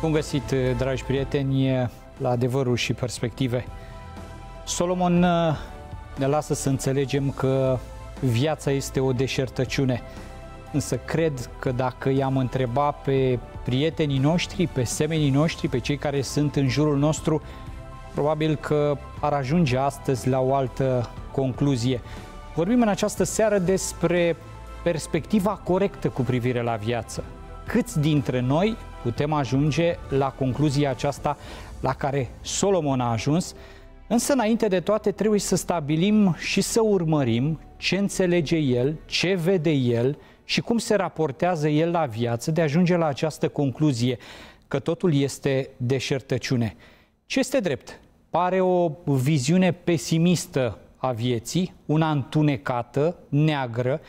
Bun găsit, eh, dragi prieteni, la adevărul și perspective. Solomon eh, ne lasă să înțelegem că viața este o deșertăciune, însă cred că dacă i-am întrebat pe prietenii noștri, pe semenii noștri, pe cei care sunt în jurul nostru, probabil că ar ajunge astăzi la o altă concluzie. Vorbim în această seară despre perspectiva corectă cu privire la viață. Câți dintre noi putem ajunge la concluzia aceasta la care Solomon a ajuns, însă înainte de toate trebuie să stabilim și să urmărim ce înțelege el, ce vede el și cum se raportează el la viață de a ajunge la această concluzie că totul este deșertăciune. Ce este drept? Pare o viziune pesimistă a vieții, una întunecată, neagră.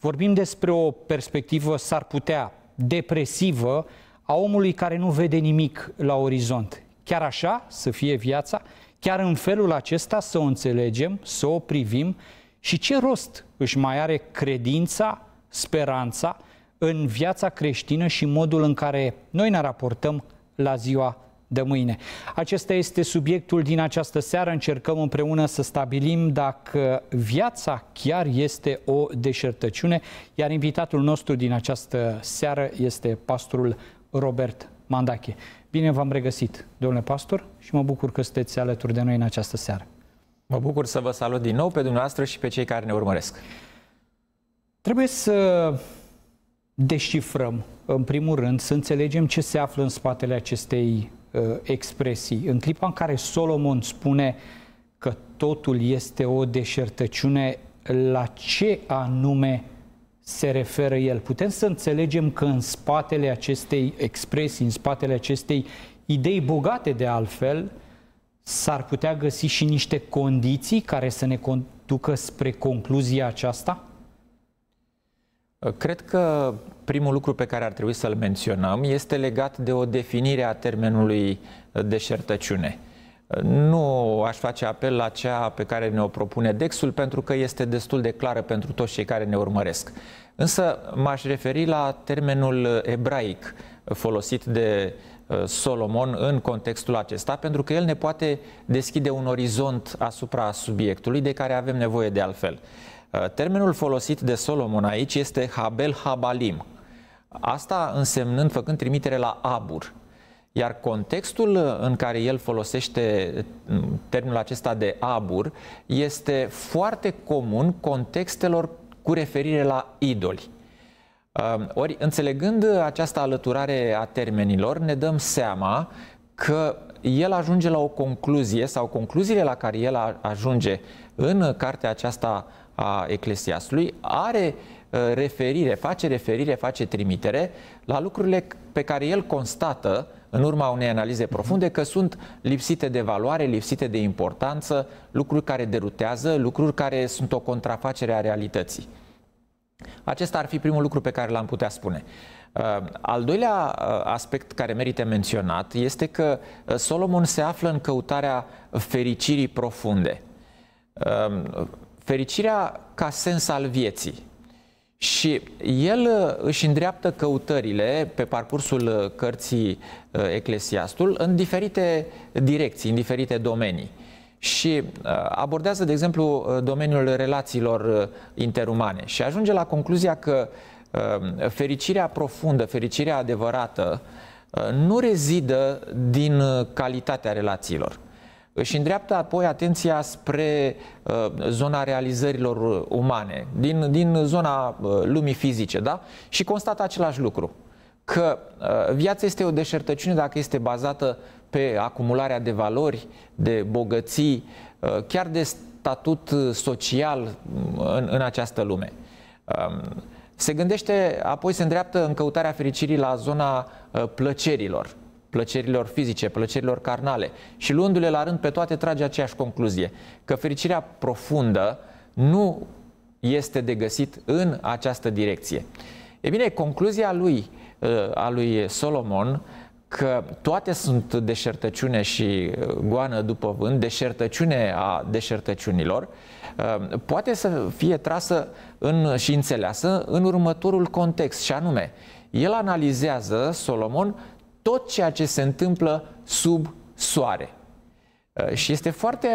Vorbim despre o perspectivă, s-ar putea, depresivă, a omului care nu vede nimic la orizont. Chiar așa să fie viața, chiar în felul acesta să o înțelegem, să o privim și ce rost își mai are credința, speranța în viața creștină și modul în care noi ne raportăm la ziua de mâine. Acesta este subiectul din această seară. Încercăm împreună să stabilim dacă viața chiar este o deșertăciune, iar invitatul nostru din această seară este pastorul Robert Mandache. Bine v-am regăsit, domnule pastor, și mă bucur că sunteți alături de noi în această seară. Mă bucur să vă salut din nou pe dumneavoastră și pe cei care ne urmăresc. Trebuie să deșifrăm, în primul rând, să înțelegem ce se află în spatele acestei uh, expresii. În clipa în care Solomon spune că totul este o deșertăciune, la ce anume se referă el. Putem să înțelegem că în spatele acestei expresii, în spatele acestei idei bogate de altfel, s-ar putea găsi și niște condiții care să ne conducă spre concluzia aceasta? Cred că primul lucru pe care ar trebui să-l menționăm este legat de o definire a termenului deșertăciune. Uh, nu aș face apel la cea pe care ne-o propune Dexul, pentru că este destul de clară pentru toți cei care ne urmăresc. Însă m-aș referi la termenul ebraic folosit de uh, Solomon în contextul acesta, pentru că el ne poate deschide un orizont asupra subiectului de care avem nevoie de altfel. Uh, termenul folosit de Solomon aici este Habel Habalim. Asta însemnând, făcând trimitere la abur, iar contextul în care el folosește mm, termenul acesta de abur este foarte comun contextelor cu referire la idoli. Ori, înțelegând această alăturare a termenilor, ne dăm seama că el ajunge la o concluzie sau concluziile la care el ajunge în cartea aceasta a Eclesiastului are uh, Uh, referire, face referire, face trimitere la lucrurile pe care el constată în urma unei analize profunde că sunt lipsite de valoare, lipsite de importanță, lucruri care derutează, lucruri care sunt o contrafacere a realității. Acesta ar fi primul lucru pe care l-am putea spune. Uh, al doilea uh, aspect care merită menționat este că Solomon se află în căutarea fericirii profunde. Fericirea ca sens al vieții. Și el uh, își îndreaptă căutările pe parcursul uh, cărții uh, Eclesiastul în diferite direcții, în diferite domenii. Și abordează, de exemplu, domeniul relațiilor interumane și ajunge la concluzia că fericirea profundă, fericirea adevărată, nu rezidă din calitatea relațiilor, și îndreaptă apoi atenția spre uh, zona realizărilor umane, din, din zona uh, lumii fizice, da? Și constată același lucru, că uh, viața este o deșertăciune dacă este bazată pe acumularea de valori, de bogății, chiar de statut social mm, în, în această lume. Um, se gândește, apoi se îndreaptă în căutarea fericirii la zona plăcerilor plăcerilor fizice, plăcerilor carnale și luându-le la rând pe toate trage aceeași concluzie, că fericirea profundă nu este de găsit în această direcție. E bine, concluzia lui, uh, a lui Solomon că toate sunt deșertăciune și uh, goană după vânt, deșertăciune a deșertăciunilor, uh, poate să fie trasă în, și înțeleasă în următorul context, și anume, el analizează, Solomon, tot ceea ce se întâmplă sub soare. Uh, și este foarte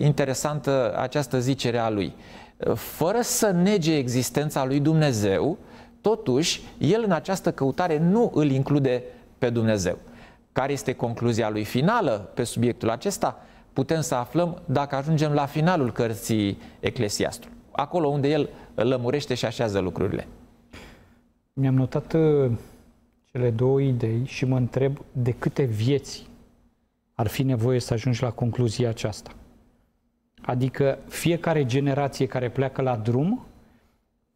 interesantă această zicere a lui. Uh, fără să nege existența lui Dumnezeu, totuși, el în această căutare nu îl include pe Dumnezeu. Care este concluzia lui finală pe subiectul acesta? Putem să aflăm dacă ajungem la finalul cărții Eclesiastul, acolo unde el lămurește și așează lucrurile. Mi-am notat uh, cele două idei și mă întreb de câte vieți ar fi nevoie să ajungi la concluzia aceasta. Adică fiecare generație care pleacă la drum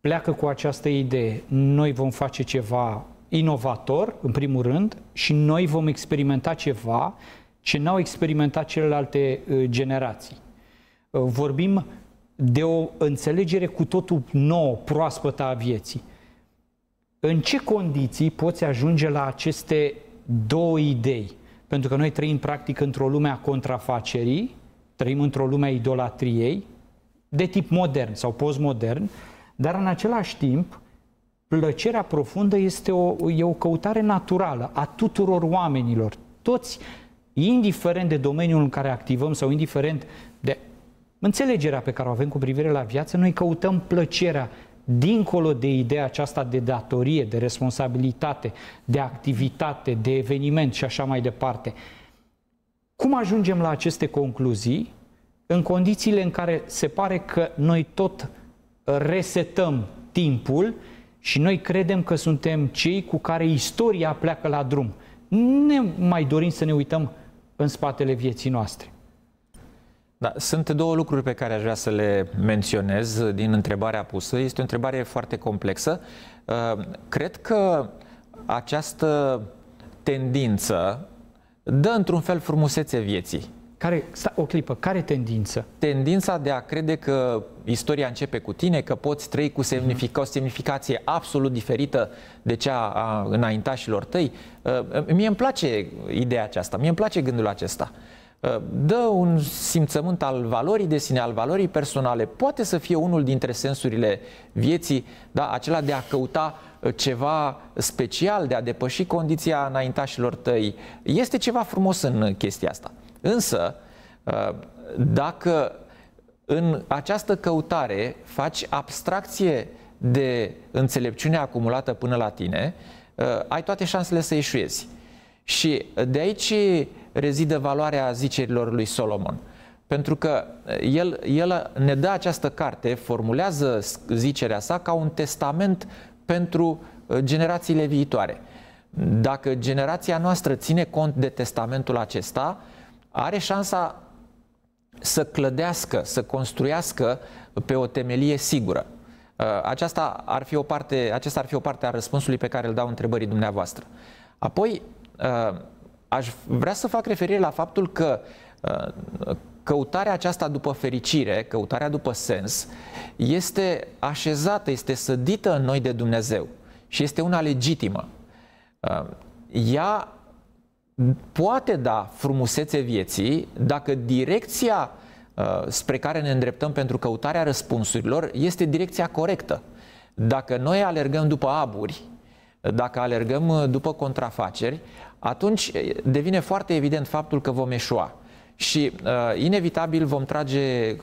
pleacă cu această idee. Noi vom face ceva inovator, în primul rând, și noi vom experimenta ceva ce n-au experimentat celelalte uh, generații. Uh, vorbim de o înțelegere cu totul nouă, proaspătă a vieții. În ce condiții poți ajunge la aceste două idei? Pentru că noi trăim practic într-o lume a contrafacerii, trăim într-o lume a idolatriei, de tip modern sau postmodern, dar în același timp plăcerea profundă este o, e o căutare naturală a tuturor oamenilor. Toți, indiferent de domeniul în care activăm sau indiferent de înțelegerea pe care o avem cu privire la viață, noi căutăm plăcerea dincolo de ideea aceasta de datorie, de responsabilitate, de activitate, de eveniment și așa mai departe. Cum ajungem la aceste concluzii în condițiile în care se pare că noi tot resetăm timpul și noi credem că suntem cei cu care istoria pleacă la drum. Ne mai dorim să ne uităm în spatele vieții noastre. Da, sunt două lucruri pe care aș vrea să le menționez din întrebarea pusă. Este o întrebare foarte complexă. Uh, cred că această tendință dă într-un fel frumusețe vieții. Care, sta, o clipă, care tendință? Tendința de a crede că istoria începe cu tine, că poți trăi cu mhm. semnific- o semnificație absolut diferită de cea a înaintașilor tăi. Uh, mie îmi place ideea aceasta, mie îmi place gândul acesta. Ă, dă un simțământ al valorii de sine, al valorii personale, poate să fie unul dintre sensurile vieții, da, acela de a căuta ă, ceva special, de a depăși condiția înaintașilor tăi. Este ceva frumos în chestia asta. Însă, ă, dacă în această căutare faci abstracție de înțelepciunea acumulată până la tine, ai toate șansele să ieșuiezi. Și de aici rezidă valoarea zicerilor lui Solomon. Pentru că eh, el, el ne dă această carte, formulează zicerea sa ca un testament pentru eh, generațiile viitoare. Dacă generația noastră ține cont de testamentul acesta, are șansa să clădească, să construiască pe o temelie sigură. Eh, aceasta ar fi o parte, acesta ar fi o parte a răspunsului pe care îl dau întrebării dumneavoastră. Apoi, aș vrea să fac referire la faptul că uh, căutarea aceasta după fericire, căutarea după sens, este așezată, este sădită în noi de Dumnezeu și este una legitimă. Uh, ea poate da frumusețe vieții dacă direcția uh, spre care ne îndreptăm pentru căutarea răspunsurilor este direcția corectă. Dacă noi alergăm după aburi, dacă alergăm după contrafaceri, atunci devine foarte evident faptul că vom eșua. Și uh, inevitabil vom trage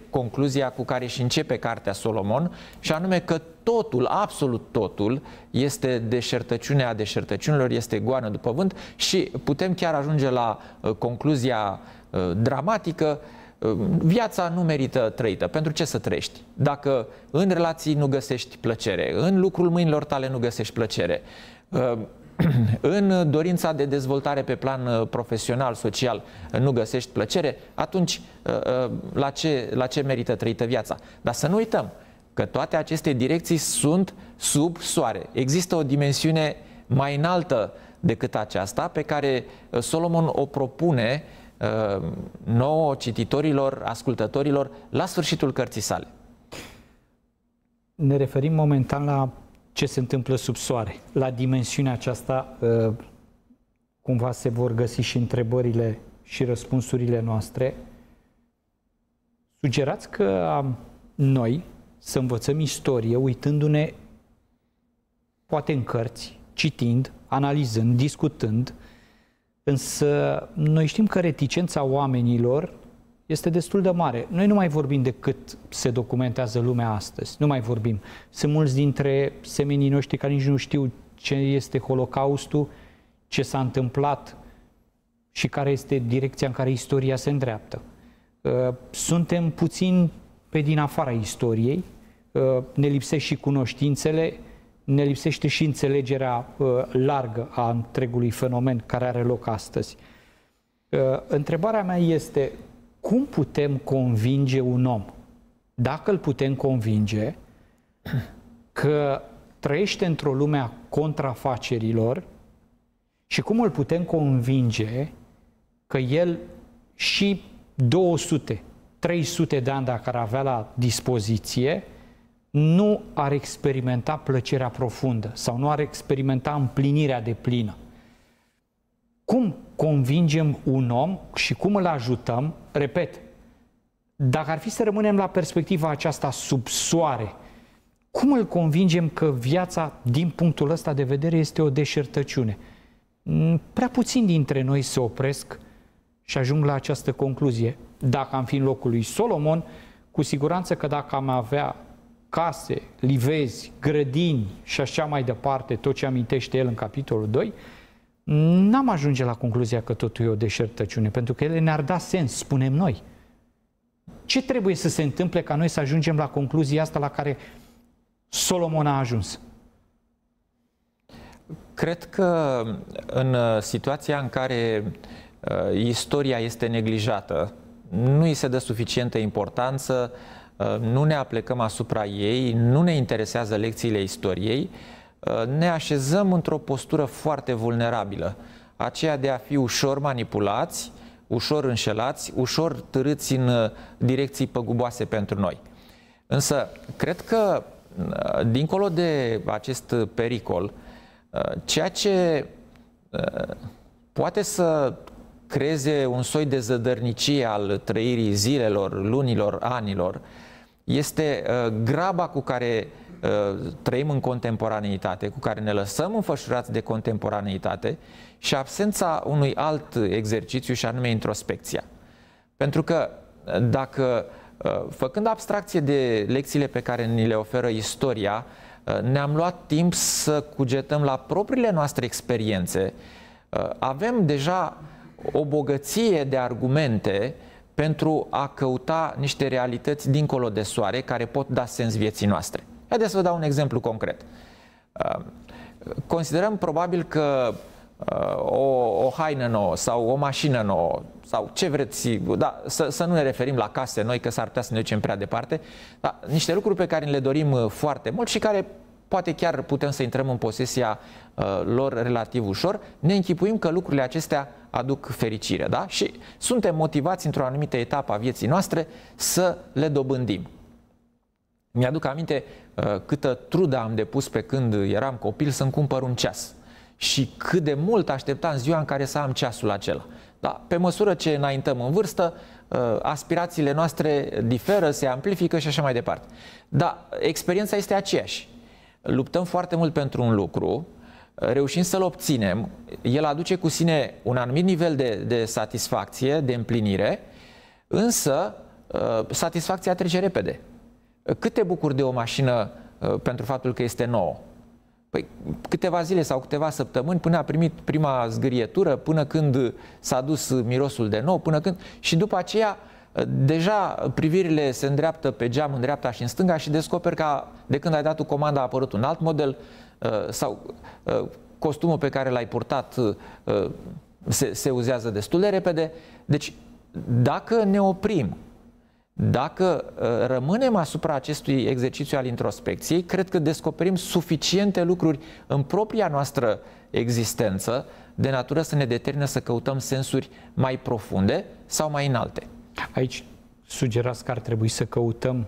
concluzia cu care și începe cartea Solomon, și anume că totul, absolut totul, este deșertăciunea deșertăciunilor, este goană după vânt și putem chiar ajunge la uh, concluzia uh, dramatică uh, Viața nu merită trăită. Pentru ce să trăiești? Dacă în relații nu găsești plăcere, în lucrul mâinilor tale nu găsești plăcere, uh, în dorința de dezvoltare pe plan uh, profesional, social, nu găsești plăcere, atunci uh, uh, la ce, la ce merită trăită viața? Dar să nu uităm că toate aceste direcții sunt sub soare. Există o dimensiune mai înaltă decât aceasta pe care Solomon o propune nouă cititorilor, ascultătorilor la sfârșitul cărții sale. Ne referim momentan la ce se întâmplă sub soare. La dimensiunea aceasta ă, cumva se vor găsi și întrebările și răspunsurile noastre. Sugerați că noi să învățăm istorie uitându-ne poate în cărți, citind, analizând, discutând, însă noi știm că reticența oamenilor este destul de mare. Noi nu mai vorbim de cât se documentează lumea astăzi, nu mai vorbim. Sunt mulți dintre seminii noștri care nici nu știu ce este Holocaustul, ce s-a întâmplat și care este direcția în care istoria se îndreaptă. Uh, suntem puțin pe din afara istoriei, uh, ne lipsește și cunoștințele, ne lipsește și înțelegerea uh, largă a întregului fenomen care are loc astăzi. Întrebarea mea este, cum putem convinge un om, dacă îl putem convinge, că trăiește într-o lume a contrafacerilor și cum îl putem convinge că el și 200, 300 de ani dacă ar avea la dispoziție, nu ar experimenta plăcerea profundă sau nu ar experimenta împlinirea de plină. Cum convingem un om și cum îl ajutăm repet, dacă ar fi să rămânem la perspectiva aceasta sub soare, cum îl convingem că viața, din punctul ăsta de vedere, este o deșertăciune? Prea puțin dintre noi se opresc și ajung la această concluzie. Dacă am fi în locul lui Solomon, cu siguranță că dacă am avea case, livezi, grădini și așa mai departe, tot ce amintește el în capitolul 2, n-am ajunge la concluzia că totul e o deșertăciune, pentru că ele ne-ar da sens, spunem noi. Ce trebuie să se întâmple ca noi să ajungem la concluzia asta la care Solomon a ajuns? Cred că în uh, situația în care uh, istoria este neglijată, nu îi se dă suficientă importanță, uh, nu ne aplecăm asupra ei, nu ne interesează lecțiile istoriei, uh, Uh, ne așezăm într-o postură foarte vulnerabilă, aceea de a fi ușor manipulați, ușor înșelați, ușor târâți în uh, direcții păguboase pentru noi. Însă, cred că, uh, dincolo de acest pericol, ceea ce poate să creeze un soi de zădărnicie al trăirii zilelor, lunilor, anilor, este graba cu care Uh, trăim în contemporaneitate, cu care ne lăsăm înfășurați de contemporaneitate și absența unui alt exercițiu și anume introspecția. Pentru că uh, dacă, uh, făcând abstracție de lecțiile pe care ni le oferă istoria, ne-am luat timp să cugetăm la propriile noastre experiențe, avem deja o bogăție de argumente pentru a căuta niște realități dincolo de soare care pot da sens vieții noastre. Haideți să vă dau un exemplu concret. Uh, considerăm probabil că uh, o, o haină nouă sau o mașină nouă sau ce vreți, da, să, să nu ne referim la case noi, că s-ar putea să ne ducem prea departe, dar niște lucruri pe care le dorim uh, foarte mult și care poate chiar putem să intrăm în posesia uh, lor relativ ușor, ne închipuim că lucrurile acestea aduc fericire, da? Și suntem motivați într-o anumită etapă a vieții noastre să le dobândim. Mi-aduc aminte uh, câtă trudă am depus pe când eram copil să-mi cumpăr un ceas și cât de mult așteptam ziua în care să am ceasul acela. Dar pe măsură ce înaintăm în vârstă, uh, aspirațiile noastre diferă, se amplifică și așa mai departe. Dar experiența este aceeași. Luptăm foarte mult pentru un lucru, reușim să-l obținem, el aduce cu sine un anumit nivel de, de satisfacție, de împlinire, însă uh, satisfacția trece repede. Cât te bucuri de o mașină uh, pentru faptul că este nouă? Păi câteva zile sau câteva săptămâni până a primit prima zgârietură, până când s-a dus mirosul de nou, până când... Și după aceea uh, deja privirile se îndreaptă pe geam în dreapta și în stânga și descoperi că de când ai dat o comanda a apărut un alt model uh, sau costumul pe care l-ai purtat se, se uzează destul de repede. Deci dacă ne oprim dacă ă, rămânem asupra acestui exercițiu al introspecției, cred că descoperim suficiente lucruri în propria noastră existență de natură să ne determină să căutăm sensuri mai profunde sau mai înalte. Aici sugerați că ar trebui să căutăm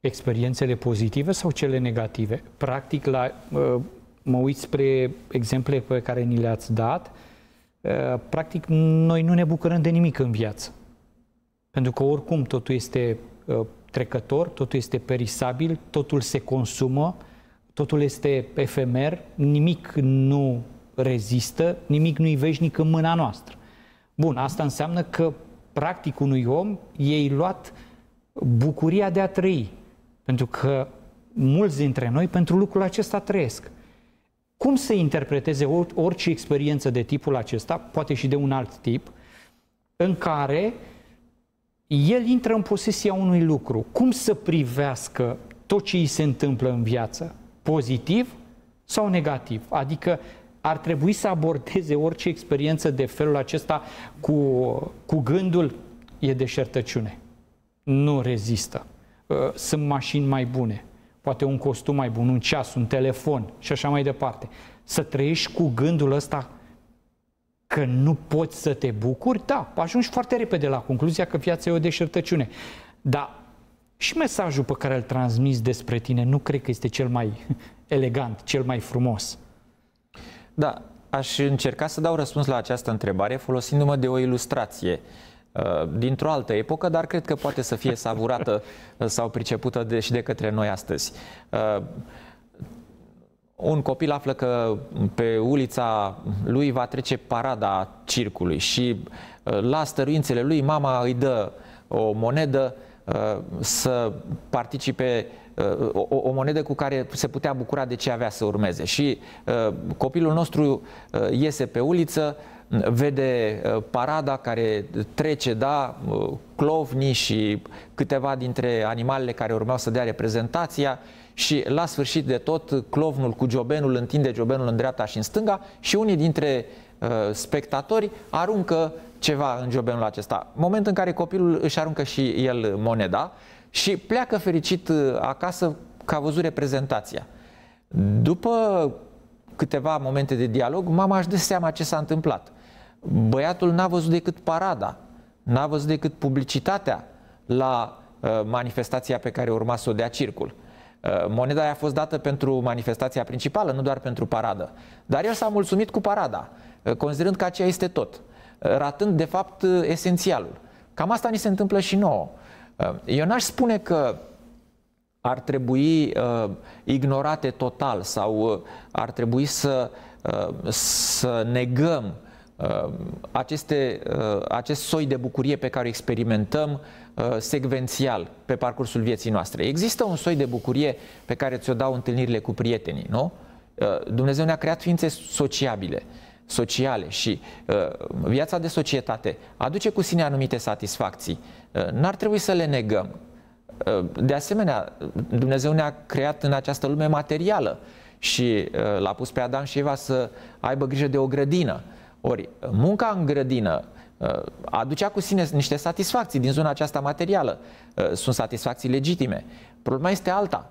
experiențele pozitive sau cele negative? Practic, la, ă, mă uit spre exemple pe care ni le-ați dat, ă, practic noi nu ne bucurăm de nimic în viață. Pentru că oricum totul este uh, trecător, totul este perisabil, totul se consumă, totul este efemer, nimic nu rezistă, nimic nu-i veșnic în mâna noastră. Bun, asta înseamnă că practic unui om ei luat bucuria de a trăi. Pentru că mulți dintre noi pentru lucrul acesta trăiesc. Cum să interpreteze orice experiență de tipul acesta, poate și de un alt tip, în care uh, el intră în posesia unui lucru. Cum să privească tot ce îi se întâmplă în viață? Pozitiv sau negativ? Adică ar trebui să abordeze orice experiență de felul acesta cu, cu gândul e deșertăciune. Nu rezistă. Uh, sunt mașini mai bune, poate un costum mai bun, un ceas, un telefon și așa mai departe. Să trăiești cu gândul ăsta că nu poți să te bucuri, da, ajungi foarte repede la concluzia că viața e o deșertăciune. Dar și mesajul pe care îl transmis despre tine nu cred că este cel mai elegant, cel mai frumos. Da, aș încerca să dau răspuns la această întrebare folosindu-mă de o ilustrație uh, dintr-o altă epocă, dar cred că poate să fie savurată uh, sau pricepută de, și de către noi astăzi. Uh, un copil află că pe ulița lui va trece parada circului și uh, la stăruințele lui mama îi dă o monedă uh, să participe uh, o, o monedă cu care se putea bucura de ce avea să urmeze. Și copilul nostru iese pe uliță, vede parada care trece, da, clovni și câteva dintre animalele care urmeau să dea reprezentația, și la sfârșit de tot clovnul cu giobenul întinde giobenul în dreapta și în stânga și unii dintre uh, spectatori aruncă ceva în giobenul acesta. Moment în care copilul își aruncă și el moneda și pleacă fericit uh, acasă că a văzut reprezentația. După câteva momente de dialog, mama își dă seama ce s-a întâmplat. Băiatul n-a văzut decât parada, n-a văzut decât publicitatea la uh, manifestația pe care urma să o dea circul. Uh, moneda aia a fost dată pentru manifestația principală, nu doar pentru paradă. Dar el s-a mulțumit cu parada, uh, considerând că aceea este tot, uh, ratând de fapt esențialul. Cam asta ni se întâmplă și nouă. Eu n-aș spune că ar trebui uh, ignorate total sau ar trebui să, uh, să negăm Uh, aceste, uh, acest soi de bucurie pe care o experimentăm uh, secvențial pe parcursul vieții noastre. Există un soi de bucurie pe care ți-o dau întâlnirile cu prietenii, nu? Dumnezeu ne-a creat ființe sociabile, sociale și viața de societate aduce cu sine anumite satisfacții. N-ar trebui să le negăm. De asemenea, Dumnezeu ne-a creat în această lume materială și l-a pus pe Adam și Eva să aibă grijă de o grădină ori, munca în grădină uh, aducea cu sine niște satisfacții din zona aceasta materială. Uh, sunt satisfacții legitime. Problema este alta.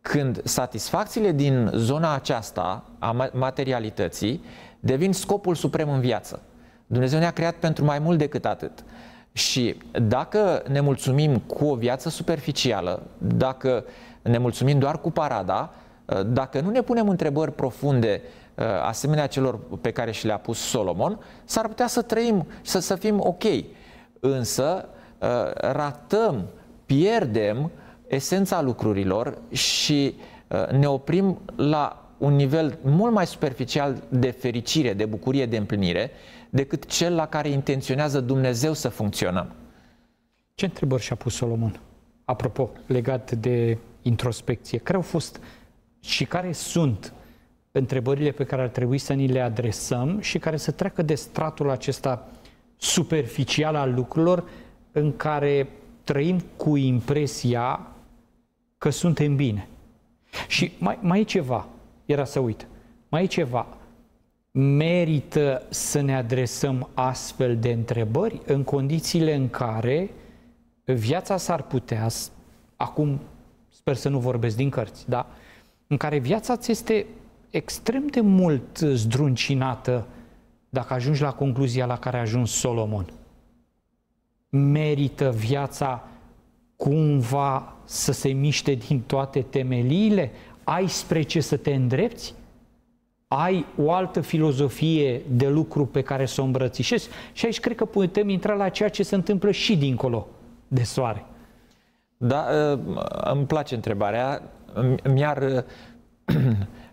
Când satisfacțiile din zona aceasta a materialității devin scopul suprem în viață. Dumnezeu ne-a creat pentru mai mult decât atât. Și dacă ne mulțumim cu o viață superficială, dacă ne mulțumim doar cu parada, uh, dacă nu ne punem întrebări profunde Uh, asemenea celor pe care și le-a pus Solomon, s-ar putea să trăim, să, să fim ok. Însă uh, ratăm, pierdem esența lucrurilor și uh, ne oprim la un nivel mult mai superficial de fericire, de bucurie, de împlinire, decât cel la care intenționează Dumnezeu să funcționăm. Ce întrebări și-a pus Solomon? Apropo, legat de introspecție, care au fost și care sunt uh, întrebările pe care ar trebui să ni le adresăm și care să treacă de stratul acesta superficial al lucrurilor în care trăim cu impresia că suntem bine. Și mai, mai e ceva, era să uit, mai e ceva. Merită să ne adresăm astfel de întrebări în condițiile în care viața s-ar putea, acum sper să nu vorbesc din cărți, da? În care viața ți este extrem de mult zdruncinată dacă ajungi la concluzia la care a ajuns Solomon. Merită viața cumva să se miște din toate temeliile? Ai spre ce să te îndrepți? Ai o altă filozofie de lucru pe care să o îmbrățișezi? Și aici cred că putem intra la ceea ce se întâmplă și dincolo de soare. Da, ă, îmi place întrebarea. Mi-ar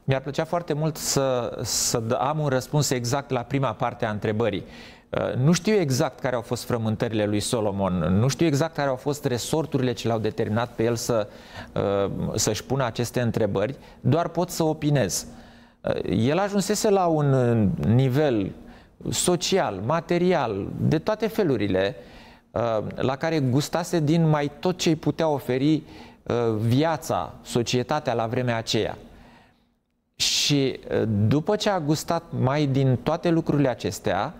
Mi-ar plăcea foarte mult să, să am un răspuns exact la prima parte a întrebării. Uh, nu știu exact care au fost frământările lui Solomon, nu știu exact care au fost resorturile ce l-au determinat pe el să, uh, să-și pună aceste întrebări, doar pot să opinez. Uh, el ajunsese la un nivel social, material, de toate felurile, la care gustase din mai tot ce îi putea oferi viața, societatea la vremea aceea. Și uh, după ce a gustat mai din toate lucrurile acestea,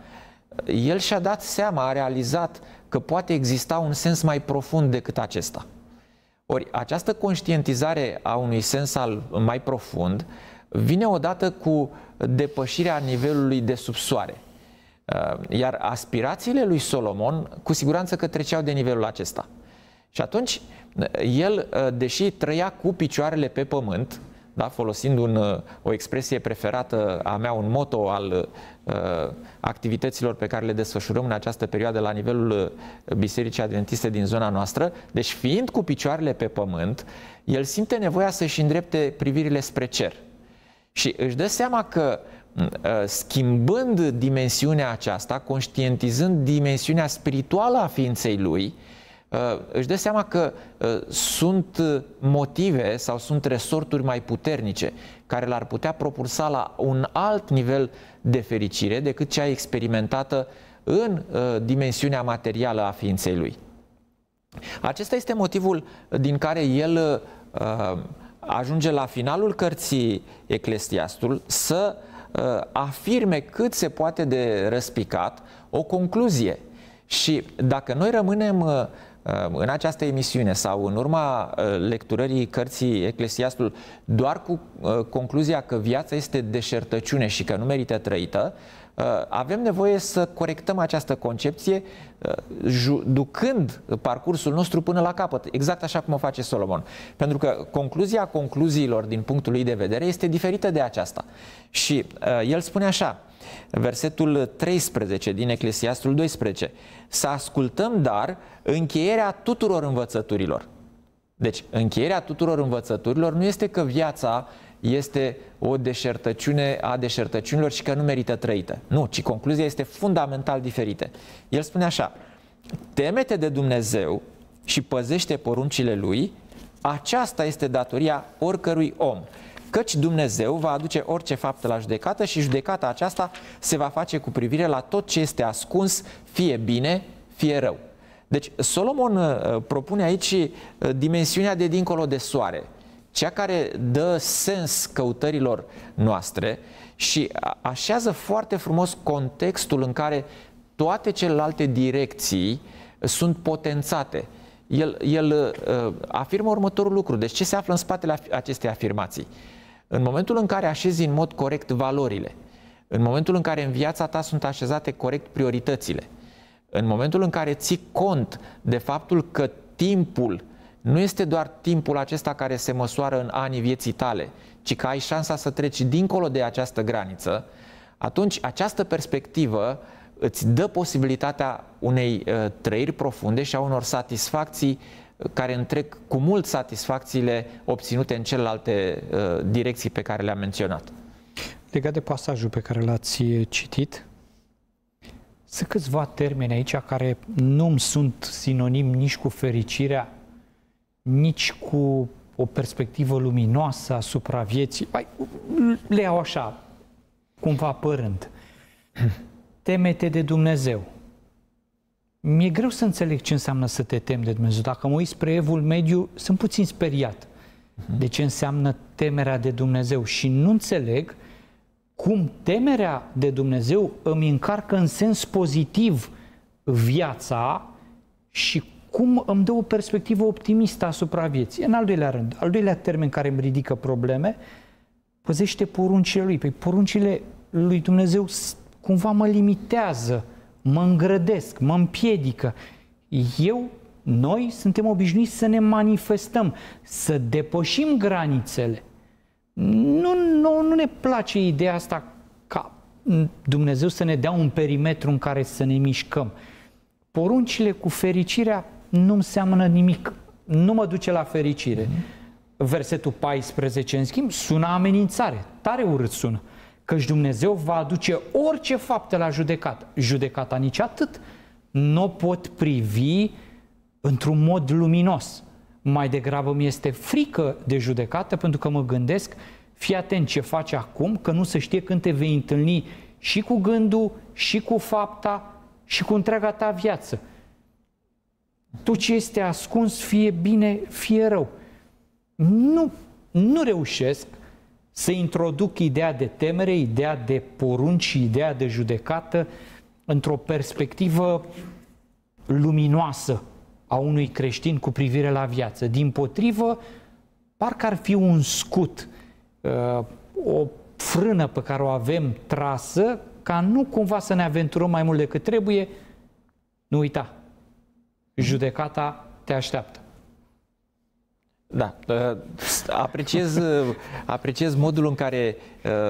uh, el și-a dat seama, a realizat că poate exista un sens mai profund decât acesta. Ori această conștientizare a unui sens al mai profund vine odată cu depășirea nivelului de subsoare. Uh, iar aspirațiile lui Solomon cu siguranță că treceau de nivelul acesta. Și atunci, el, deși trăia cu picioarele pe pământ, da? folosind un, uh, o expresie preferată a mea, un moto al uh, activităților pe care le desfășurăm în această perioadă la nivelul uh, Bisericii Adventiste din zona noastră, deci fiind cu picioarele pe pământ, el simte nevoia să-și îndrepte privirile spre cer. Și își dă seama că uh, schimbând dimensiunea aceasta, conștientizând dimensiunea spirituală a ființei lui, Uh, își dă seama că uh, sunt uh, motive sau sunt resorturi mai puternice care l-ar putea propulsa la un alt nivel de fericire decât cea experimentată în dimensiunea materială a ființei lui. Acesta este motivul din care el ajunge la finalul cărții Eclesiastul să afirme cât se poate de răspicat o concluzie. Și dacă noi rămânem Uh, în această emisiune sau în urma uh, lecturării cărții Eclesiastul doar cu uh, concluzia că viața este deșertăciune și că nu merită trăită, avem nevoie să corectăm această concepție ducând parcursul nostru până la capăt, exact așa cum o face Solomon. Pentru că concluzia concluziilor din punctul lui de vedere este diferită de aceasta. Și el spune așa, versetul 13 din Eclesiastul 12. Să ascultăm, dar, încheierea tuturor învățăturilor. Deci, încheierea tuturor învățăturilor nu este că viața este o deșertăciune a deșertăciunilor și că nu merită trăită. Nu, ci concluzia este fundamental diferită. El spune așa, temete de Dumnezeu și păzește poruncile Lui, aceasta este datoria oricărui om căci Dumnezeu va aduce orice faptă la judecată și judecata aceasta se va face cu privire la tot ce este ascuns, fie bine, fie rău. Deci Solomon uh, propune aici uh, dimensiunea de dincolo de soare, cea care dă sens căutărilor noastre și așează foarte frumos contextul în care toate celelalte direcții uh, sunt potențate. El, el afirmă următorul lucru. Deci ce se află în spatele acestei afirmații? În momentul în care așezi în mod corect valorile, în momentul în care în viața ta sunt așezate corect prioritățile, în momentul în care ții cont de faptul că timpul nu este doar timpul acesta care se măsoară în anii vieții tale, ci că ai șansa să treci dincolo de această graniță, atunci această perspectivă îți dă posibilitatea unei uh, trăiri profunde și a unor satisfacții care întrec cu mult satisfacțiile obținute în celelalte uh, direcții pe care le-am menționat. Legat de pasajul pe care l-ați uh, citit, sunt câțiva termeni aici care nu îmi sunt sinonim nici cu fericirea, nici cu o perspectivă luminoasă asupra vieții. Mai, le iau așa, cumva părând. Temete de Dumnezeu mi-e greu să înțeleg ce înseamnă să te temi de Dumnezeu. Dacă mă uit spre evul mediu, sunt puțin speriat mhm. de ce înseamnă temerea de Dumnezeu și nu înțeleg cum temerea de Dumnezeu îmi încarcă în sens pozitiv viața și cum îmi dă o perspectivă optimistă asupra vieții. În al doilea rând, al doilea termen care îmi ridică probleme, păzește poruncile lui. Păi poruncile lui Dumnezeu cumva mă limitează mă îngrădesc, mă împiedică. Eu, noi suntem obișnuiți să ne manifestăm, să depășim granițele. Nu, nu, nu ne place ideea asta ca Dumnezeu să ne dea un perimetru în care să ne mișcăm. Poruncile cu fericirea nu-mi seamănă nimic, nu mă duce la fericire. Mhm. Versetul 14, în schimb, sună amenințare, tare urât sună căci Dumnezeu va aduce orice faptă la judecată. Judecata nici atât nu pot privi într-un mod luminos. Mai degrabă mi este frică de judecată pentru că mă gândesc, fii atent ce faci acum, că nu se știe când te vei întâlni și cu gândul, și cu fapta, și cu întreaga ta viață. Tot ce este ascuns, fie bine, fie rău. Nu, nu reușesc să introduc ideea de temere, ideea de porunci, ideea de judecată într-o perspectivă luminoasă a unui creștin cu privire la viață. Din potrivă, parcă ar fi un scut, uh, o frână pe care o avem trasă, ca nu cumva să ne aventurăm mai mult decât trebuie. Nu uita, judecata te așteaptă. Da, uh, apreciez, uh, apreciez modul în care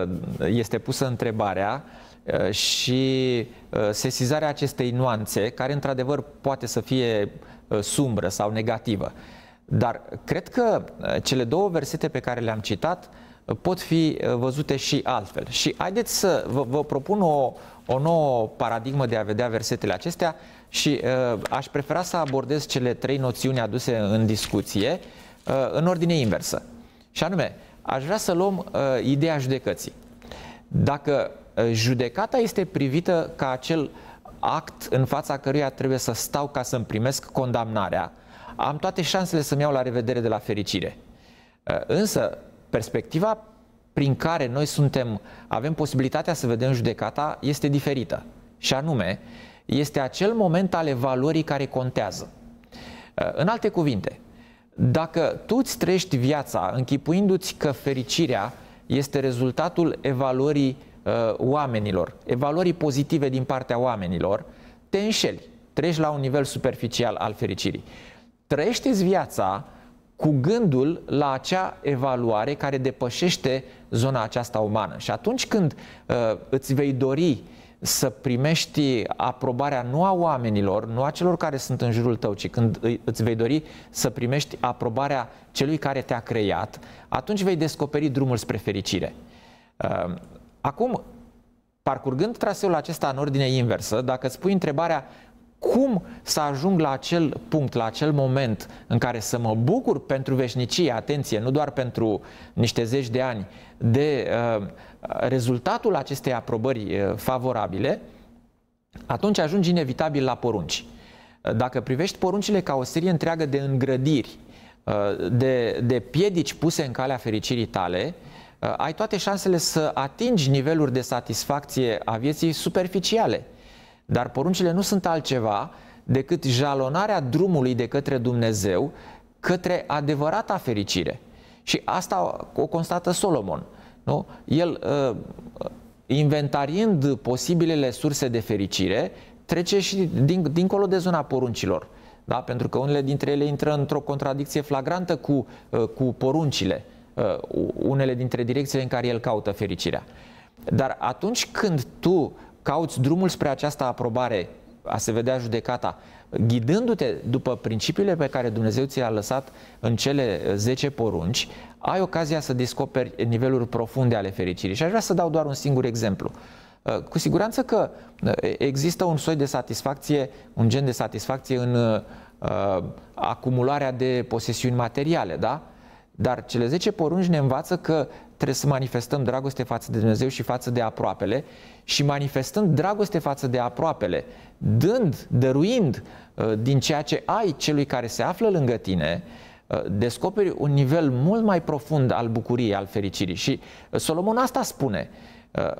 uh, este pusă întrebarea și sesizarea acestei nuanțe, care într-adevăr poate să fie sumbră sau negativă. Dar cred că cele două versete pe care le-am citat pot fi văzute și altfel. Și haideți să vă, vă propun o, o nouă paradigmă de a vedea versetele acestea și uh, aș prefera să abordez cele trei noțiuni aduse în discuție uh, Uh, în ordine inversă. Și anume, aș vrea să luăm uh, ideea judecății. Dacă uh, judecata este privită ca acel act în fața căruia trebuie să stau ca să-mi primesc condamnarea, am toate șansele să-mi iau la revedere de la fericire. Însă, perspectiva prin care noi suntem, avem posibilitatea să vedem judecata este diferită. Și anume, este acel moment al evaluării care contează. În alte cuvinte, dacă tu îți trăiești viața închipuindu-ți că fericirea este rezultatul evaluării uh, oamenilor, evaluării pozitive din partea oamenilor, te înșeli, treci la un nivel superficial al fericirii. Trăiește-ți viața cu gândul la acea evaluare care depășește zona aceasta umană. Și atunci când uh, îți vei dori uh, să primești aprobarea nu a oamenilor, nu a celor care sunt în jurul tău, ci când îți vei dori să primești aprobarea celui care te-a creat, atunci vei descoperi drumul spre fericire. Ehm, acum, parcurgând traseul acesta în ordine inversă, dacă îți pui întrebarea cum să ajung la acel punct, la acel moment în care să mă bucur pentru veșnicie, atenție, nu doar pentru niște zeci de ani, de uh, rezultatul acestei aprobări favorabile, atunci ajungi inevitabil la porunci. Dacă privești poruncile ca o serie întreagă de îngrădiri, de, de piedici puse în calea fericirii tale, ai toate șansele să atingi niveluri de satisfacție a vieții superficiale. Dar poruncile nu sunt altceva decât jalonarea drumului de către Dumnezeu către adevărata fericire. Și asta o constată Solomon. Nu? El, uh, inventariind posibilele surse de fericire, trece și din, dincolo de zona poruncilor. Da? Pentru că unele dintre ele intră într-o contradicție flagrantă cu, uh, cu poruncile, uh, unele dintre direcțiile în care el caută fericirea. Dar atunci când tu cauți drumul spre această aprobare a se vedea judecata, ghidându-te după principiile pe care Dumnezeu ți le-a lăsat în cele 10 eh, porunci, ai ocazia să descoperi niveluri profunde ale fericirii. Și aș vrea să dau doar un singur exemplu. Eh, cu siguranță că eh, există un soi de satisfacție, un gen de satisfacție în acumularea de posesiuni materiale, da? Dar cele 10 porunci ne învață că trebuie să manifestăm dragoste față de Dumnezeu și față de aproapele și manifestând dragoste față de aproapele, dând, dăruind uh, din ceea ce ai celui care se află lângă tine, uh, descoperi un nivel mult mai profund al bucuriei, al fericirii. Și uh, Solomon asta spune.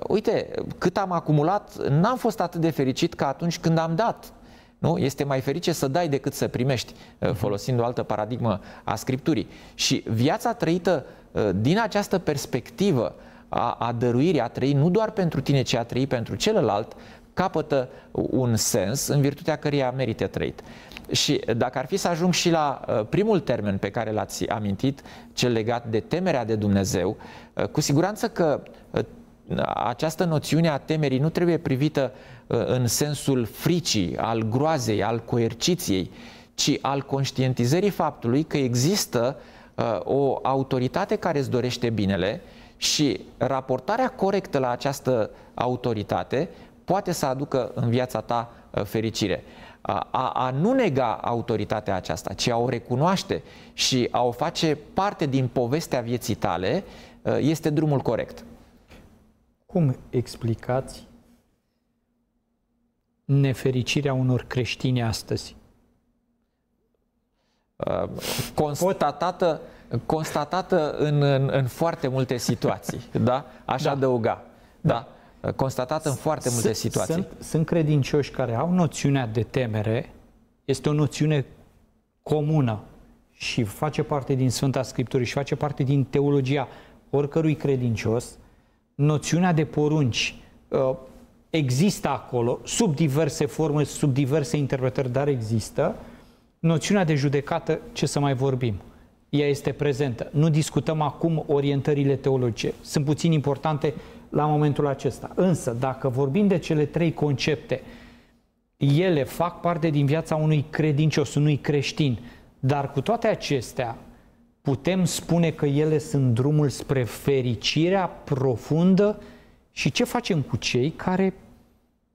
Uite, cât am acumulat, n-am fost atât de fericit ca atunci când am dat. Nu? Este mai ferice să dai decât să primești, mhm. folosind o altă paradigmă a Scripturii. Și viața trăită Uh, din această perspectivă a, a dăruirii, a trăi nu doar pentru tine, ci a trăi pentru celălalt, capătă un sens în virtutea căreia merită trăit. Și dacă ar fi să ajung și la uh, primul termen pe care l-ați amintit, cel legat de temerea de Dumnezeu, uh, cu siguranță că această noțiune a temerii nu trebuie privită în sensul fricii, al groazei, al coerciției, ci al conștientizării faptului că există uh, Uh, o autoritate care îți dorește binele și raportarea corectă la această autoritate poate să aducă în viața ta uh, fericire. Uh, a, a, nu nega autoritatea aceasta, ci a o recunoaște și a o face parte din povestea vieții tale, este drumul corect. Cum explicați nefericirea unor creștini astăzi? Uh, constatată, constatată în, în, în foarte multe situații. Da? Aș da. adăuga. Da. da Constatată în foarte multe situații. Sunt, sunt credincioși care au noțiunea de temere, este o noțiune comună și face parte din Sfânta Scriptură și face parte din teologia oricărui credincios, noțiunea de porunci uh, există acolo, sub diverse forme, sub diverse interpretări, dar există, noțiunea de judecată, ce să mai vorbim, ea este prezentă. Nu discutăm acum orientările teologice, sunt puțin importante la momentul acesta. Însă, dacă vorbim de cele trei concepte, ele fac parte din viața unui credincios, unui creștin, dar cu toate acestea, putem spune că ele sunt drumul spre fericirea profundă și ce facem cu cei care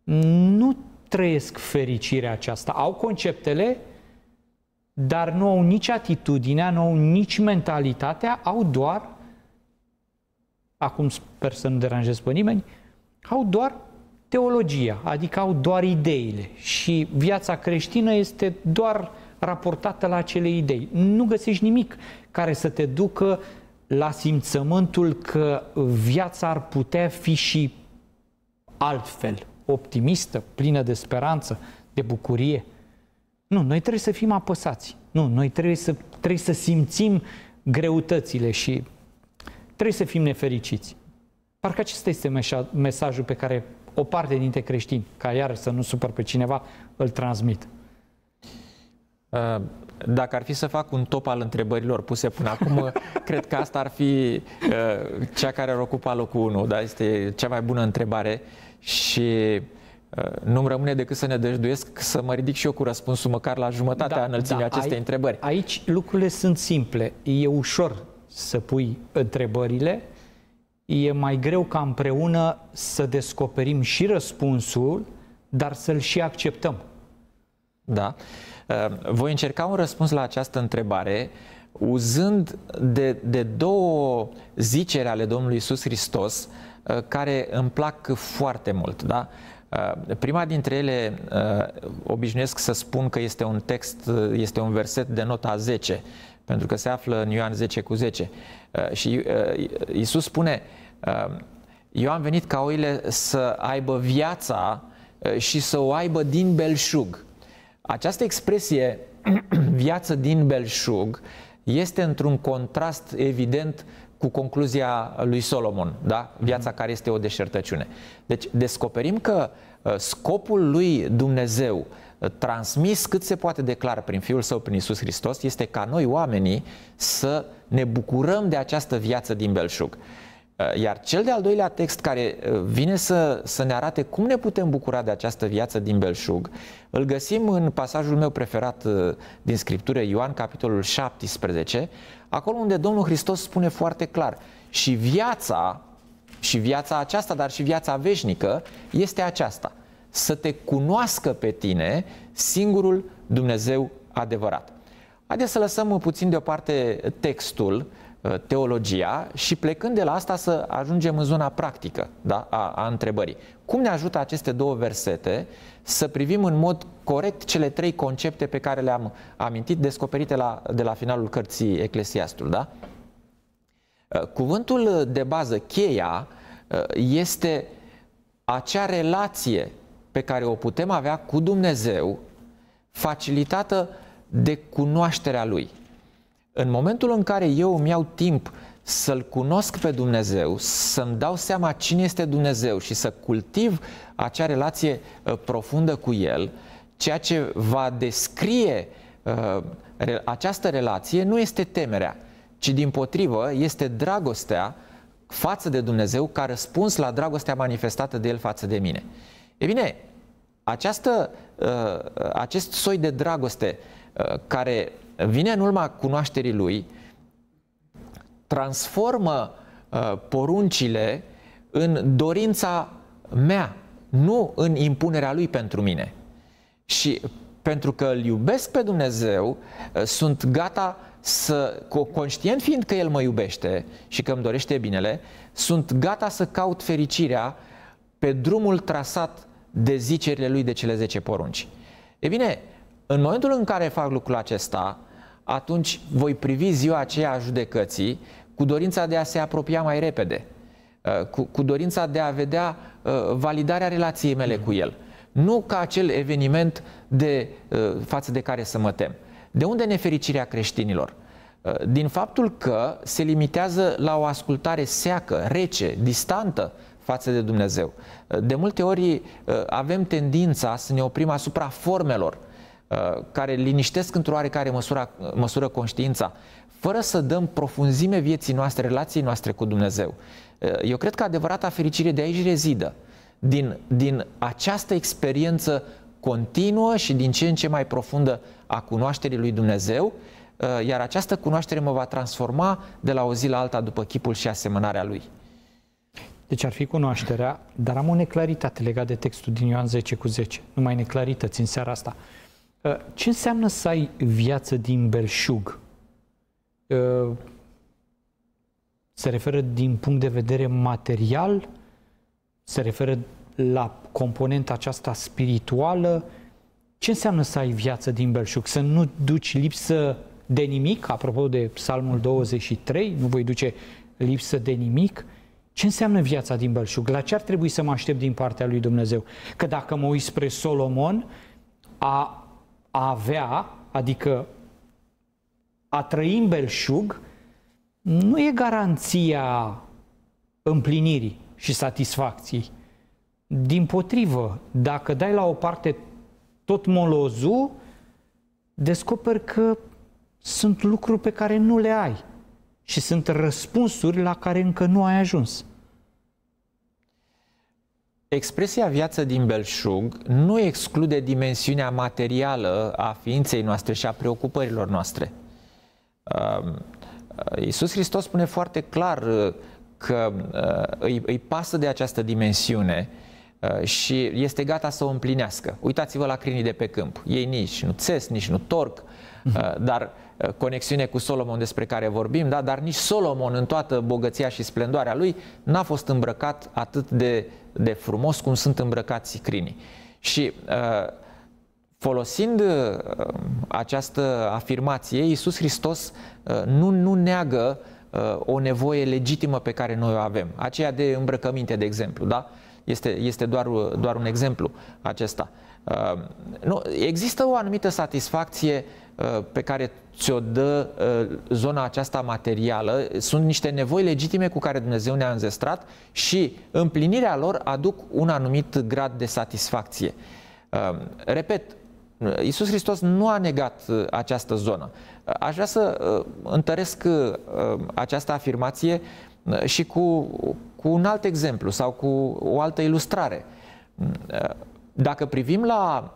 nu trăiesc fericirea aceasta. Au conceptele, dar nu au nici atitudinea, nu au nici mentalitatea, au doar, acum sper să nu deranjez pe nimeni, au doar teologia, adică au doar ideile și viața creștină este doar raportată la acele idei. Nu găsești nimic care să te ducă la simțământul că viața ar putea fi și altfel, optimistă, plină de speranță, de bucurie. Nu, noi trebuie să fim apăsați. Nu, noi trebuie să, trebuie să simțim greutățile și trebuie să fim nefericiți. Parcă acesta este mesajul pe care o parte dintre creștini, ca iar să nu supăr pe cineva, îl transmit. Uh, dacă ar fi să fac un top al întrebărilor puse până acum, cred că asta ar fi uh, cea care ar ocupa locul 1, dar este cea mai bună întrebare și Uh, nu-mi rămâne decât să ne dăjduiesc să mă ridic și eu cu răspunsul măcar la jumătatea da, înălțimii da, acestei ai, întrebări. Aici lucrurile sunt simple. E ușor să pui întrebările, e mai greu ca împreună să descoperim și răspunsul, dar să-l și acceptăm. Da. Uh, voi încerca un răspuns la această întrebare uzând de, de două zicere ale Domnului Isus Hristos Uh, care îmi plac foarte mult. Da? Uh, prima dintre ele uh, obișnuiesc să spun că este un text, este un verset de nota 10, pentru că se află în Ioan 10 cu 10. Și Iisus spune, eu am venit ca oile să aibă viața și să o aibă din belșug. Această expresie, viață din belșug, este într-un contrast evident cu concluzia lui Solomon, da? Viața mhm. care este o deșertăciune. Deci descoperim că uh, scopul lui Dumnezeu uh, transmis cât se poate declar prin Fiul Său, prin Isus Hristos, este ca noi oamenii să ne bucurăm de această viață din belșug. Uh, iar cel de-al doilea text care uh, vine să, să ne arate cum ne putem bucura de această viață din belșug, îl găsim în pasajul meu preferat uh, din Scriptură, Ioan, capitolul 17, acolo unde Domnul Hristos spune foarte clar, și viața, și viața aceasta, dar și viața veșnică, este aceasta, să te cunoască pe tine singurul Dumnezeu adevărat. Haideți să lăsăm puțin deoparte textul, Uh, teologia și plecând de la asta să ajungem în zona practică da? a, a întrebării. Cum ne ajută aceste două versete să privim în mod corect cele trei concepte pe care le-am amintit, descoperite la, de la finalul cărții Eclesiastul? Da? Uh, cuvântul de bază, cheia, uh, este acea relație pe care o putem avea cu Dumnezeu facilitată de cunoașterea Lui. În momentul în care eu îmi iau timp să-L cunosc pe Dumnezeu, să-mi dau seama cine este Dumnezeu și să cultiv acea relație uh, profundă cu El, ceea ce va descrie uh, această relație nu este temerea, ci din potrivă este dragostea față de Dumnezeu ca răspuns la dragostea manifestată de El față de mine. E bine, această, uh, acest soi de dragoste care vine în urma cunoașterii lui, transformă uh, poruncile în dorința mea, nu în impunerea lui pentru mine. Și pentru că îl iubesc pe Dumnezeu, uh, sunt gata să, conștient fiind că El mă iubește și că îmi dorește binele, sunt gata să caut fericirea pe drumul trasat de zicerile Lui de cele 10 porunci. E bine, în momentul în care fac lucrul acesta, atunci voi privi ziua aceea a judecății cu dorința de a se apropia mai repede, uh, cu, cu dorința de a vedea uh, validarea relației mele cu el. Nu ca acel eveniment de, uh, față de care să mă tem. De unde nefericirea creștinilor? Din faptul că se limitează la o ascultare seacă, rece, distantă față de Dumnezeu. De multe ori avem tendința să ne oprim asupra formelor Uh, care liniștesc într-o oarecare măsură, măsură conștiința, fără să dăm profunzime vieții noastre, relației noastre cu Dumnezeu. Uh, eu cred că adevărata fericire de aici rezidă, din, din această experiență continuă și din ce în ce mai profundă a cunoașterii lui Dumnezeu, uh, iar această cunoaștere mă va transforma de la o zi la alta după chipul și asemănarea lui. Deci ar fi cunoașterea, dar am o neclaritate legată de textul din Ioan 10 cu 10. Numai neclarități în seara asta. Uh, ce înseamnă să ai viață din belșug? Uh, se referă din punct de vedere material? Se referă la componenta aceasta spirituală? Ce înseamnă să ai viață din belșug? Să nu duci lipsă de nimic, apropo de psalmul 23, nu voi duce lipsă de nimic. Ce înseamnă viața din belșug? La ce ar trebui să mă aștept din partea lui Dumnezeu? Că dacă mă uit spre Solomon, a a avea, adică a trăi în belșug, nu e garanția împlinirii și satisfacției. Din potrivă, dacă dai la o parte tot molozul, descoperi că sunt lucruri pe care nu le ai și sunt răspunsuri la care încă nu ai ajuns. Expresia viață din belșug nu exclude dimensiunea materială a ființei noastre și a preocupărilor noastre. Uh, Iisus Hristos spune foarte clar uh, că uh, îi, îi pasă de această dimensiune și este gata să o împlinească. Uitați-vă la crinii de pe câmp. Ei nici nu țes, nici nu torc, mhm. dar conexiune cu Solomon despre care vorbim, da? dar nici Solomon în toată bogăția și splendoarea lui n-a fost îmbrăcat atât de de frumos cum sunt îmbrăcați crinii. Și uh, folosind uh, această afirmație, Iisus Hristos uh, nu, nu neagă o nevoie legitimă pe care noi o avem, aceea de îmbrăcăminte, de exemplu, da? Este, este doar, doar un exemplu acesta. Nu, există o anumită satisfacție uh, Uh, pe care ți-o dă uh, zona aceasta materială sunt niște nevoi legitime cu care Dumnezeu ne-a înzestrat și împlinirea lor aduc un anumit grad de satisfacție. Uh, repet, Iisus Hristos nu a negat această zonă. Aș vrea să întăresc această afirmație și cu, cu un alt exemplu sau cu o altă ilustrare. Dacă privim la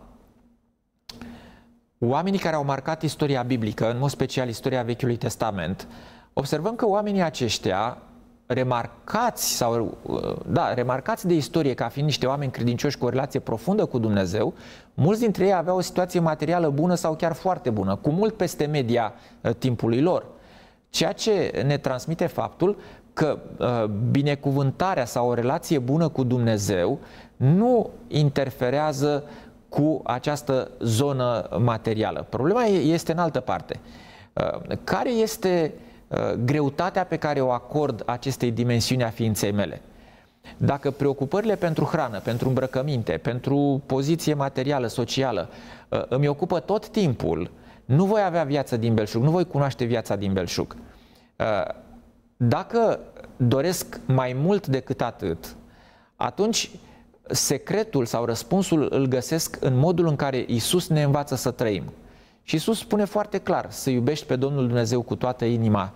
oamenii care au marcat istoria biblică, în mod special istoria Vechiului Testament, observăm că oamenii aceștia, remarcați sau uh, da, remarcați de istorie ca fiind niște oameni credincioși cu o relație profundă cu Dumnezeu, mulți dintre ei aveau o situație materială bună sau chiar foarte bună, cu mult peste media uh, timpului lor. Ceea ce ne transmite faptul că uh, binecuvântarea sau o relație bună cu Dumnezeu nu interferează uh, cu această zonă materială. Problema este în altă parte. Uh, care este uh, greutatea pe care o acord acestei dimensiuni a ființei mele? Dacă preocupările pentru hrană, pentru îmbrăcăminte, pentru poziție materială, socială, uh, îmi ocupă tot timpul, nu voi avea viață din belșug, nu voi cunoaște viața din belșug. Dacă doresc mai mult decât atât, atunci secretul sau răspunsul îl găsesc în modul în care Isus ne învață să trăim. Și Isus spune foarte clar să iubești pe Domnul Dumnezeu cu toată inima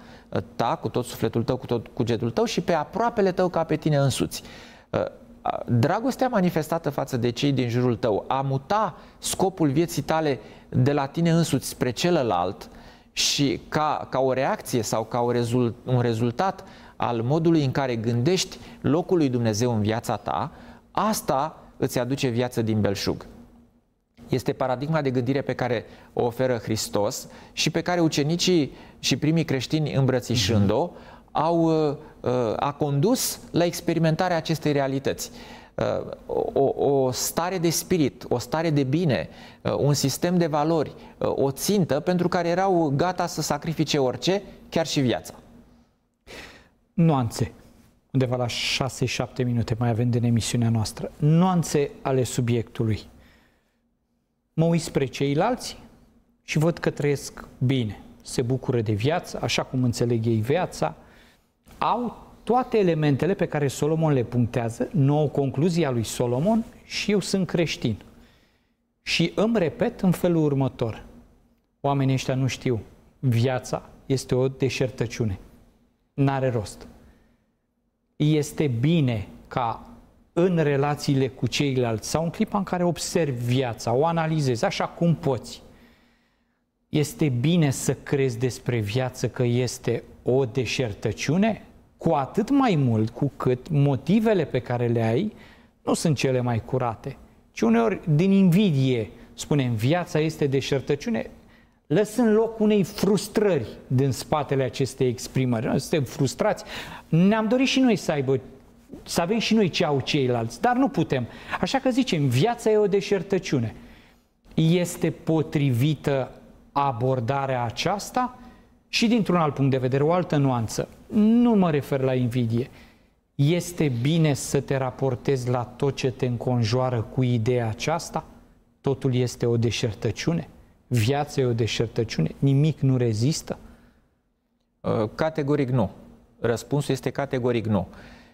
ta, cu tot sufletul tău, cu tot cugetul tău și pe aproapele tău ca pe tine însuți. Uh, dragostea manifestată față de cei din jurul tău, a muta scopul vieții tale de la tine însuți spre celălalt și ca, ca o reacție sau ca o rezult, un rezultat al modului în care gândești locul lui Dumnezeu în viața ta, uh, Asta îți aduce viață din belșug. Este paradigma de gândire pe care o oferă Hristos și pe care ucenicii și primii creștini îmbrățișând-o mhm. au, uh, uh, a condus la experimentarea acestei realități. Uh, o, o stare de spirit, o stare de bine, un sistem de valori, o țintă pentru care erau gata să sacrifice orice, chiar și viața. Nuanțe undeva la 6-7 minute mai avem din emisiunea noastră, nuanțe ale subiectului. Mă uit spre ceilalți și văd că trăiesc bine, se bucură de viață, așa cum înțeleg ei viața, au toate elementele pe care Solomon le punctează, nouă concluzia lui Solomon și eu sunt creștin. Și îmi repet în felul următor. Oamenii ăștia nu știu. Viața este o deșertăciune. N-are rost este bine ca în relațiile cu ceilalți sau în clipa în care observi viața, o analizezi așa cum poți, este bine să crezi despre viață că este o deșertăciune? Cu atât mai mult cu cât motivele pe care le ai nu sunt cele mai curate, ci uneori din invidie spunem viața este deșertăciune, lăsând loc unei frustrări din spatele acestei exprimări. Noi suntem frustrați. Ne-am dorit și noi să aibă să avem și noi ce au ceilalți, dar nu putem. Așa că zicem, viața e o deșertăciune. Este potrivită abordarea aceasta și dintr-un alt punct de vedere, o altă nuanță. Nu mă refer la invidie. Este bine să te raportezi la tot ce te înconjoară cu ideea aceasta? Totul este o deșertăciune? Viața e o deșertăciune? Nimic nu rezistă? Uh, categoric nu. Răspunsul este categoric nu.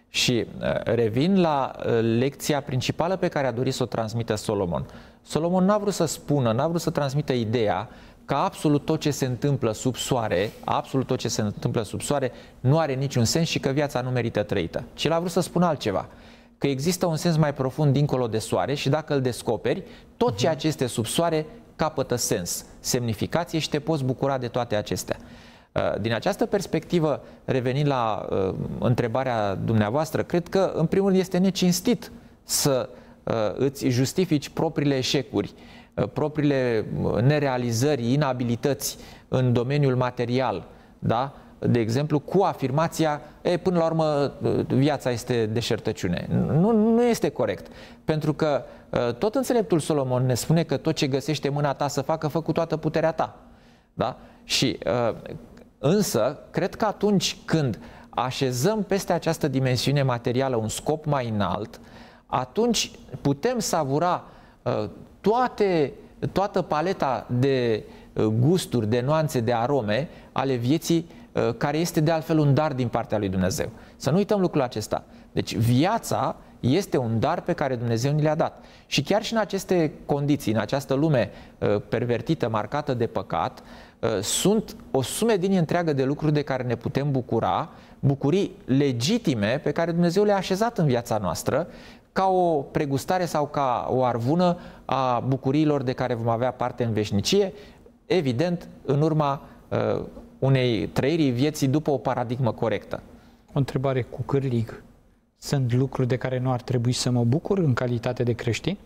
Și uh, revin la uh, lecția principală pe care a dorit să o transmită Solomon. Solomon n-a vrut să spună, n-a vrut să transmită ideea că absolut tot ce se întâmplă sub soare, absolut tot ce se întâmplă sub soare nu are niciun sens și că viața nu merită trăită. Ci l-a vrut să spună altceva că există un sens mai profund dincolo de soare și dacă îl descoperi, tot mhm. ceea ce este sub soare capătă sens, semnificație și te poți bucura de toate acestea. Uh, din această perspectivă, revenind la uh, întrebarea dumneavoastră, cred că, în primul rând, este necinstit să uh, îți justifici propriile eșecuri, propriile nerealizări, inabilități în domeniul material, da? de exemplu, cu afirmația, e, până la urmă, uh, viața este deșertăciune. Nu, nu este corect. Pentru că uh, tot înțeleptul Solomon ne spune că tot ce găsește mâna ta să facă, fă cu toată puterea ta. Da? Și uh, însă, cred că atunci când așezăm peste această dimensiune materială un scop mai înalt, atunci putem savura toate, toată paleta de gusturi, de nuanțe, de arome ale vieții Uh, care este de altfel un dar din partea lui Dumnezeu. Să nu uităm lucrul acesta. Deci viața este un dar pe care Dumnezeu ni le-a dat. Și chiar și în aceste condiții, în această lume uh, pervertită, marcată de păcat, uh, sunt o sume din întreagă de lucruri de care ne putem bucura, bucurii legitime pe care Dumnezeu le-a așezat în viața noastră, ca o pregustare sau ca o arvună a bucuriilor de care vom avea parte în veșnicie, evident, în urma unei trăirii vieții după o paradigmă corectă. O întrebare cu cârlig. Sunt lucruri de care nu ar trebui să mă bucur în calitate de creștin?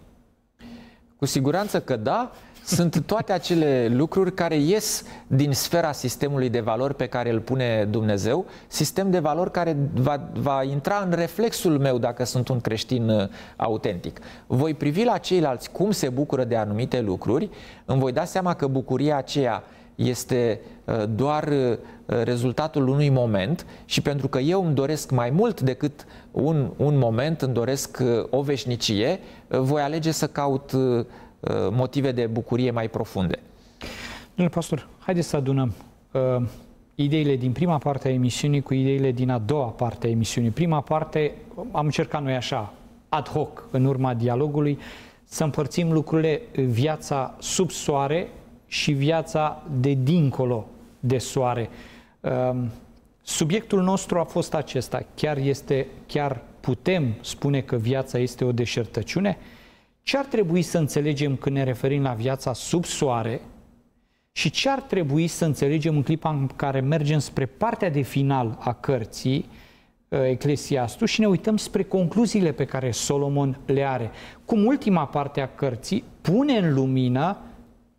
Cu siguranță că da, sunt toate acele lucruri care ies din sfera sistemului de valori pe care îl pune Dumnezeu, sistem de valori care va, va intra în reflexul meu dacă sunt un creștin uh, autentic. Voi privi la ceilalți cum se bucură de anumite lucruri, îmi voi da seama că bucuria aceea este uh, doar uh, rezultatul unui moment și pentru că eu îmi doresc mai mult decât un, un moment, îmi doresc uh, o veșnicie, voi alege să caut motive de bucurie mai profunde. Domnule pastor, haideți să adunăm uh, ideile din prima parte a emisiunii cu ideile din a doua parte a emisiunii. Prima parte am încercat noi așa, ad hoc, în urma dialogului, să împărțim lucrurile, viața sub soare și viața de dincolo de soare. Ehm, subiectul nostru a fost acesta. Chiar, este, chiar putem spune că viața este o deșertăciune? Ce ar trebui să înțelegem când ne referim la viața sub soare și ce ar trebui să înțelegem în clipa în care mergem spre partea de final a cărții, ă, Eclesiastul și ne uităm spre concluziile pe care Solomon le are. Cum ultima parte a cărții pune în lumină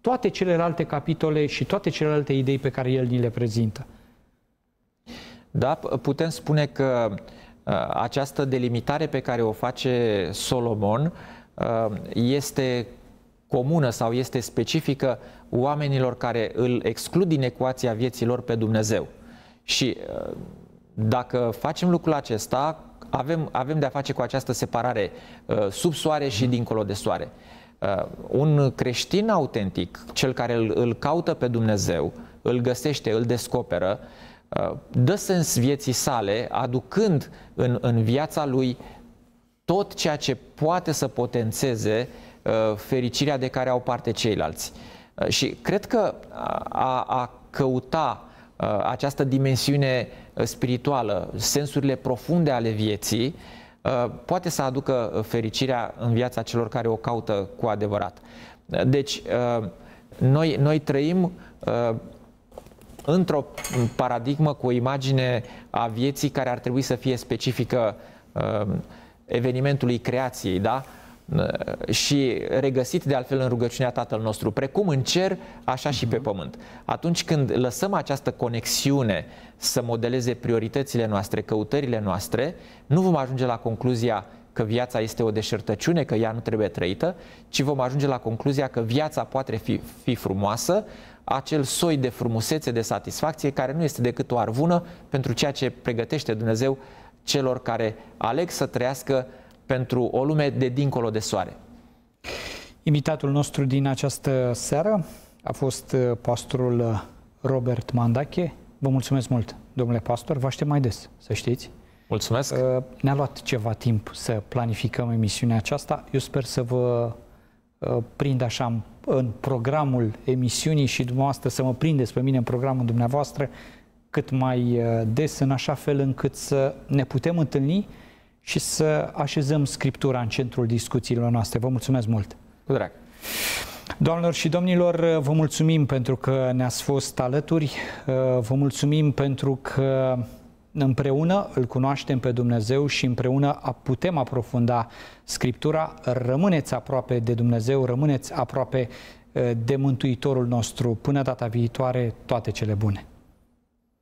toate celelalte capitole și toate celelalte idei pe care el ni le prezintă. Da, putem spune că uh, această delimitare pe care o face Solomon uh, este comună sau este specifică oamenilor care îl exclud din ecuația vieților pe Dumnezeu. Și uh, dacă facem lucrul acesta, avem, avem de-a face cu această separare sub soare și mhm. dincolo de soare. Uh, un creștin autentic, cel care îl, îl caută pe Dumnezeu, îl găsește, îl descoperă, uh, dă sens vieții sale, aducând în, în viața lui tot ceea ce poate să potențeze uh, fericirea de care au parte ceilalți. Și cred că a, a căuta această dimensiune spirituală, sensurile profunde ale vieții, Uh, poate să aducă uh, fericirea în viața celor care o caută cu adevărat. Uh, deci, noi, noi trăim într-o paradigmă cu o imagine a vieții care ar trebui să fie specifică evenimentului creației, da? și regăsit de altfel în rugăciunea Tatăl nostru, precum în cer, așa și pe mhm. pământ. Atunci când lăsăm această conexiune să modeleze prioritățile noastre, căutările noastre, nu vom ajunge la concluzia că viața este o deșertăciune, că ea nu trebuie trăită, ci vom ajunge la concluzia că viața poate fi, fi frumoasă, acel soi de frumusețe, de satisfacție, care nu este decât o arvună pentru ceea ce pregătește Dumnezeu celor care aleg să trăiască pentru o lume de dincolo de soare. Invitatul nostru din această seară a fost uh, pastorul uh, Robert Mandache. Vă mulțumesc mult, domnule pastor. Vă aștept mai des, să știți. Mulțumesc. Uh, ne-a luat ceva timp să planificăm emisiunea aceasta. Eu sper să vă prind așa în programul emisiunii și dumneavoastră să mă prindeți pe mine în programul dumneavoastră cât mai des, în așa fel încât să ne putem întâlni și să așezăm Scriptura în centrul discuțiilor noastre. Vă mulțumesc mult! Cu drag! Doamnelor și domnilor, vă mulțumim pentru că ne-ați fost alături, vă mulțumim pentru că împreună îl cunoaștem pe Dumnezeu și împreună putem aprofunda Scriptura. Rămâneți aproape de Dumnezeu, rămâneți aproape eh, de Mântuitorul nostru. Până data viitoare, toate cele bune!